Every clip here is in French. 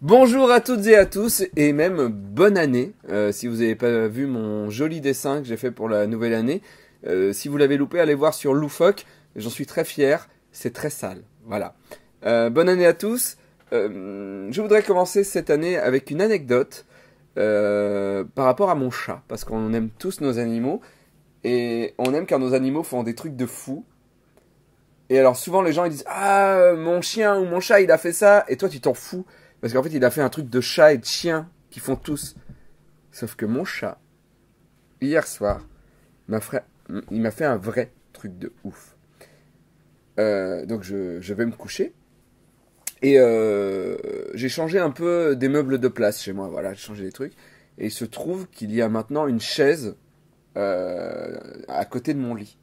Bonjour à toutes et à tous et même bonne année. Euh, si vous n'avez pas vu mon joli dessin que j'ai fait pour la nouvelle année, euh, si vous l'avez loupé, allez voir sur Loufoque. J'en suis très fier. C'est très sale. Voilà. Euh, bonne année à tous. je voudrais commencer cette année avec une anecdote par rapport à mon chat, parce qu'on aime tous nos animaux et on aime quand nos animaux font des trucs de fou Et alors souvent les gens ils disent ah mon chien ou mon chat il a fait ça et toi tu t'en fous. Parce qu'en fait, il a fait un truc de chat et de chien qui font tous. Sauf que mon chat, hier soir, il m'a fait un vrai truc de ouf. Euh, donc je, vais me coucher. Et euh, j'ai changé un peu des meubles de place chez moi. Voilà, j'ai changé des trucs. Et il se trouve qu'il y a maintenant une chaise euh, à côté de mon lit.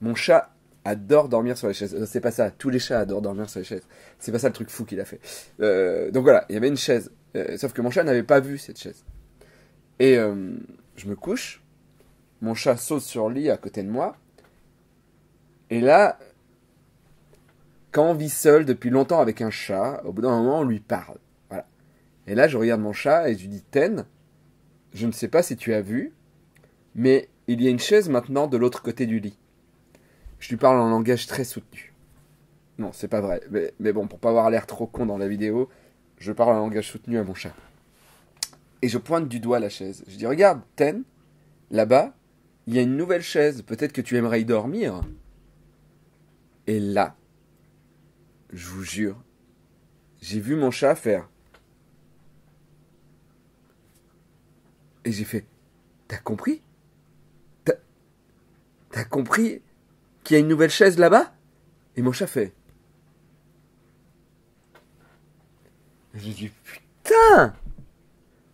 Mon chat adore dormir sur les chaises. Euh, c'est pas ça, tous les chats adorent dormir sur les chaises. C'est pas ça le truc fou qu'il a fait. Euh, donc voilà, il y avait une chaise. Euh, sauf que mon chat n'avait pas vu cette chaise. Et je me couche, mon chat saute sur le lit à côté de moi. Et là, quand on vit seul depuis longtemps avec un chat, au bout d'un moment, on lui parle. Voilà. Et là, je regarde mon chat et je lui dis Ten, je ne sais pas si tu as vu, mais il y a une chaise maintenant de l'autre côté du lit. Je lui parle en langage très soutenu. Non, c'est pas vrai. Mais, bon, pour pas avoir l'air trop con dans la vidéo, je parle en langage soutenu à mon chat. Et je pointe du doigt la chaise. Je dis Regarde, Ten, là-bas, il y a une nouvelle chaise. Peut-être que tu aimerais y dormir. Et là, je vous jure, j'ai vu mon chat faire. Et j'ai fait T'as compris T'as compris qu'il y a une nouvelle chaise là-bas Et mon chat fait. J'ai dit putain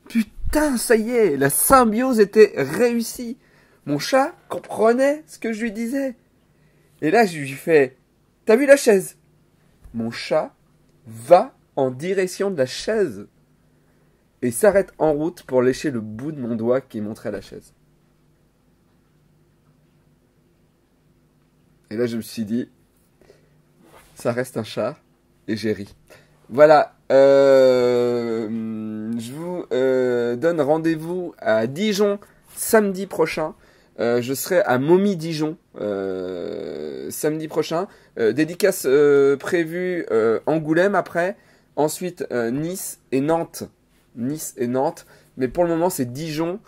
Putain, ça y est, la symbiose était réussie. Mon chat comprenait ce que je lui disais. Et là, je lui fais T'as vu la chaise Mon chat va en direction de la chaise et s'arrête en route pour lécher le bout de mon doigt qui montrait la chaise. Et là, je me suis dit, ça reste un chat, et j'ai ri. Voilà, euh, je vous euh, donne rendez-vous à Dijon samedi prochain. Euh, je serai à Momi Dijon samedi prochain. dédicace prévue Angoulême après. Ensuite Nice et Nantes. Nice et Nantes. Mais pour le moment c'est Dijon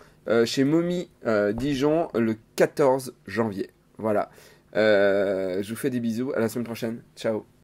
chez Momi Dijon le 14 janvier. Voilà. Euh, je vous fais des bisous. À la semaine prochaine. Ciao.